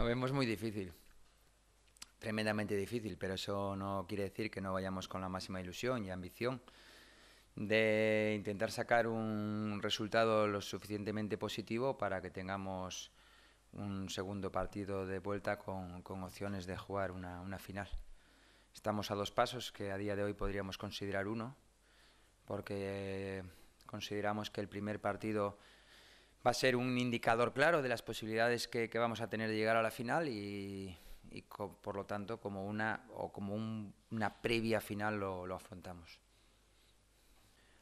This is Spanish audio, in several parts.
Lo vemos muy difícil, tremendamente difícil, pero eso no quiere decir que no vayamos con la máxima ilusión y ambición de intentar sacar un resultado lo suficientemente positivo para que tengamos un segundo partido de vuelta con, con opciones de jugar una, una, final. Estamos a dos pasos que a día de hoy podríamos considerar uno, porque consideramos que el primer partido va a ser un indicador claro de las posibilidades que, vamos a tener de llegar a la final y, por lo tanto como una o como una previa final lo, afrontamos.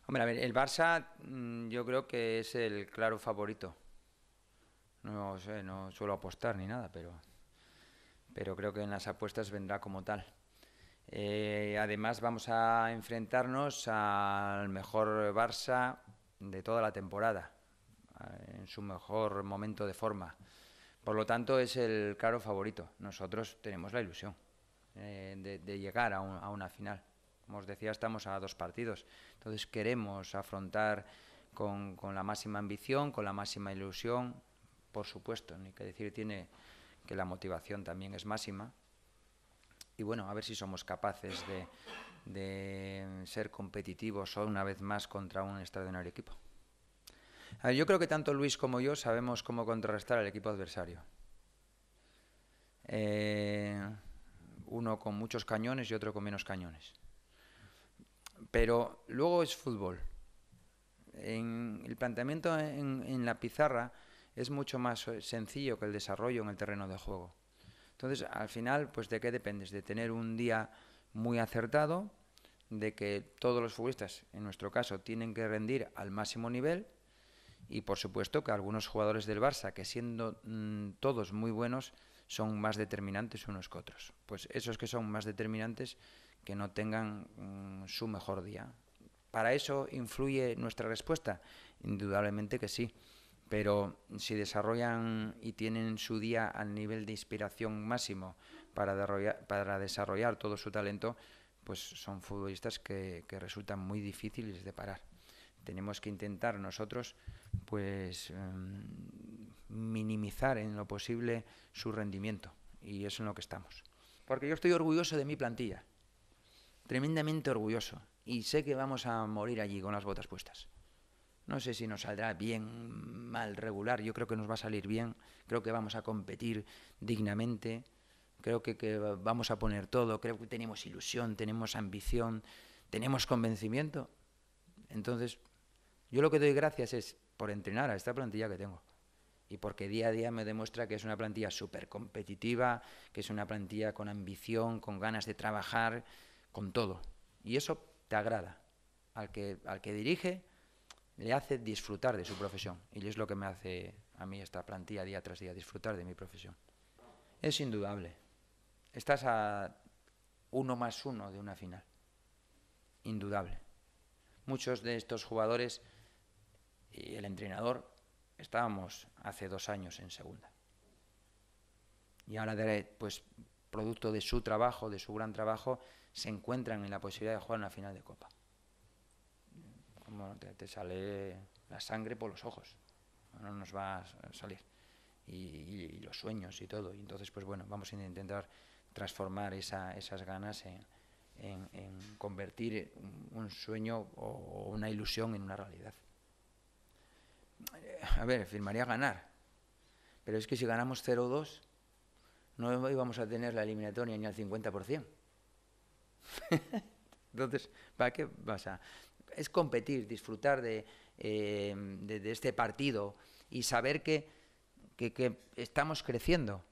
Hombre, a ver, el Barça mm, yo creo que es el claro favorito. No sé, no suelo apostar ni nada, pero, pero creo que en las apuestas vendrá como tal. Eh, además vamos a enfrentarnos al mejor Barça de toda la temporada en su mejor momento de forma. Por lo tanto, es el claro favorito. Nosotros tenemos la ilusión eh, de, llegar a, una final. Como os decía, estamos a dos partidos. Entonces queremos afrontar con, la máxima ambición, con la máxima ilusión, por supuesto, ni que decir tiene que la motivación también es máxima. Y bueno, a ver si somos capaces de, de ser competitivos una vez más contra un extraordinario equipo yo creo que tanto Luis como yo sabemos cómo contrarrestar al equipo adversario. Eh, uno con muchos cañones y otro con menos cañones. Pero luego es fútbol. el planteamiento en, en la pizarra es mucho más eh, sencillo que el desarrollo en el terreno de juego. Entonces, al final, pues de qué dependes? De tener un día muy acertado, de que todos los futbolistas, en nuestro caso, tienen que rendir al máximo nivel y por supuesto que algunos jugadores del Barça, que siendo mm, todos muy buenos, son más determinantes unos que otros. Pues esos que son más determinantes que no tengan mm, su mejor día. ¿Para eso influye nuestra respuesta? Indudablemente que sí. Pero si desarrollan y tienen su día al nivel de inspiración máximo para desarrollar, para desarrollar todo su talento, pues son futbolistas que resultan muy difíciles de parar tenemos que intentar nosotros pues em, minimizar en lo posible su rendimiento y es en lo que estamos. Porque yo estoy orgulloso de mi plantilla, tremendamente orgulloso y sé que vamos a morir allí con las botas puestas. No sé si nos saldrá bien, mal, regular, yo creo que nos va a salir bien, creo que vamos a competir dignamente, creo que, que vamos a poner todo, creo que tenemos ilusión, tenemos ambición, tenemos convencimiento. Entonces, yo lo que doy gracias es por entrenar a esta plantilla que tengo y porque día a día me demuestra que es una plantilla súper competitiva, que es una plantilla con ambición, con ganas de trabajar, con todo. Y eso te agrada. Al que, al que dirige le hace disfrutar de su profesión y es lo que me hace a mí esta plantilla día tras día, disfrutar de mi profesión. Es indudable. Estás a uno más uno de una final. Indudable muchos de estos jugadores y el entrenador estábamos hace dos años en segunda. Y ahora, pues, producto de su trabajo, de su gran trabajo, se encuentran en la posibilidad de jugar una final de Copa. Como te, sale la sangre por los ojos, no nos va a salir. Y, los sueños y todo. Y entonces, pues bueno, vamos a intentar transformar esas ganas en, en, convertir un, sueño o una ilusión en una realidad. Eh, a ver, firmaría ganar, pero es que si ganamos 0-2, no íbamos a tener la eliminatoria ni al 50%. Entonces, ¿para qué pasa? Es competir, disfrutar eh, de, este partido y saber que estamos creciendo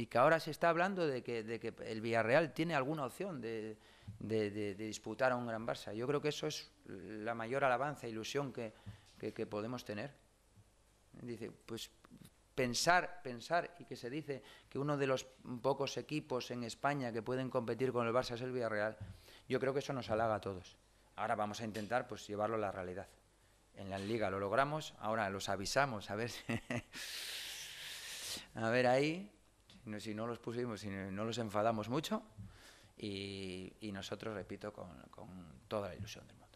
y que ahora se está hablando de que, el Villarreal tiene alguna opción de, disputar a un gran Barça. Yo creo que eso es la mayor alabanza, e ilusión que, podemos tener. Dice, pues pensar, pensar, y que se dice que uno de los pocos equipos en España que pueden competir con el Barça es el Villarreal, yo creo que eso nos halaga a todos. Ahora vamos a intentar pues llevarlo a la realidad. En la liga lo logramos, ahora los avisamos, a ver, a ver ahí, si no los pusimos, si no los enfadamos mucho, y, nosotros, repito, con, con toda la ilusión del mundo.